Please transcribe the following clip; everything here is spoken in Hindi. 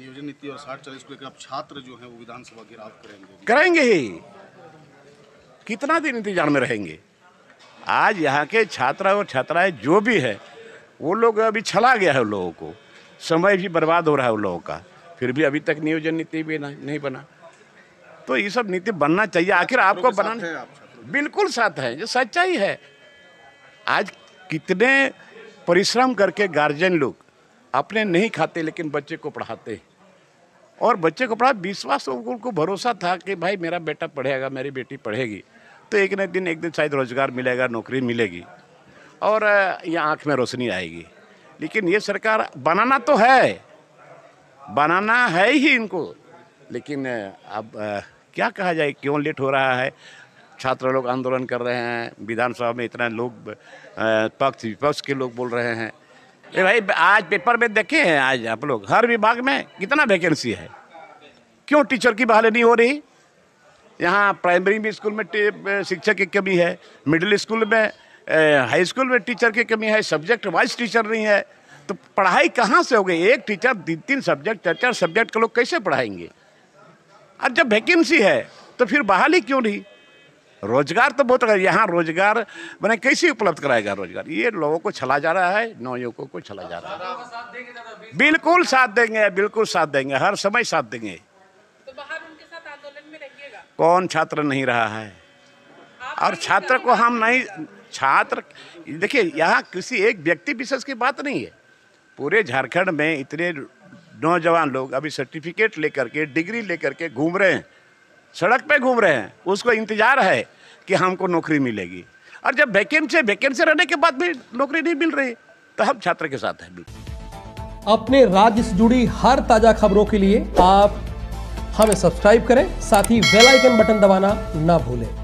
नियोजन नीति और साठ चालीस को लेकर अब छात्र जो है वो विधानसभा घेराव करेंगे करेंगे ही कितना दिन इंतजार में रहेंगे आज यहाँ के छात्र और छात्राएं जो भी है वो लोग अभी छला गया है उन लोगों को समय भी बर्बाद हो रहा है उन लोगों का फिर भी अभी तक नियोजन नीति भी नहीं बना तो ये सब नीति बनना चाहिए आखिर आपको बनाना आप बिल्कुल साथ है ये सच्चाई है आज कितने परिश्रम करके गार्जियन लोग अपने नहीं खाते लेकिन बच्चे को पढ़ाते और बच्चे को पढ़ा विश्वास तो उनको भरोसा था कि भाई मेरा बेटा पढ़ेगा मेरी बेटी पढ़ेगी तो एक ना दिन एक दिन शायद रोज़गार मिलेगा नौकरी मिलेगी और ये आँख में रोशनी आएगी लेकिन ये सरकार बनाना तो है बनाना है ही इनको लेकिन अब क्या कहा जाए क्यों लेट हो रहा है छात्र लोग आंदोलन कर रहे हैं विधानसभा में इतना लोग पक्ष विपक्ष के लोग बोल रहे हैं ये भाई आज पेपर में देखे हैं आज आप लोग हर विभाग में कितना वैकेंसी है क्यों टीचर की बहाली नहीं हो रही यहाँ प्राइमरी में स्कूल में शिक्षक की कमी है मिडिल स्कूल में हाई स्कूल में टीचर की कमी है सब्जेक्ट वाइज टीचर नहीं है तो पढ़ाई कहाँ से हो गई एक टीचर तीन तीन सब्जेक्ट चार चार सब्जेक्ट के लोग कैसे पढ़ाएंगे और जब वैकेंसी है तो फिर बहाली क्यों नहीं रोजगार तो बहुत यहाँ रोजगार मैंने कैसे उपलब्ध कराएगा रोजगार ये लोगों को छला जा रहा है नौ युवकों को छला जा रहा है बिल्कुल साथ देंगे बिल्कुल साथ देंगे हर समय साथ देंगे तो साथ कौन छात्र नहीं रहा है और छात्र को हम नहीं छात्र देखिए यहाँ किसी एक व्यक्ति विशेष की बात नहीं है पूरे झारखंड में इतने नौजवान लोग अभी सर्टिफिकेट लेकर के डिग्री लेकर के घूम रहे हैं सड़क पे घूम रहे हैं उसको इंतजार है कि हमको नौकरी मिलेगी और जब वैकेंसी वैकेंसी रहने के बाद भी नौकरी नहीं मिल रही तो हम छात्र के साथ हैं अपने राज्य से जुड़ी हर ताजा खबरों के लिए आप हमें सब्सक्राइब करें साथ ही बेल आइकन बटन दबाना ना भूलें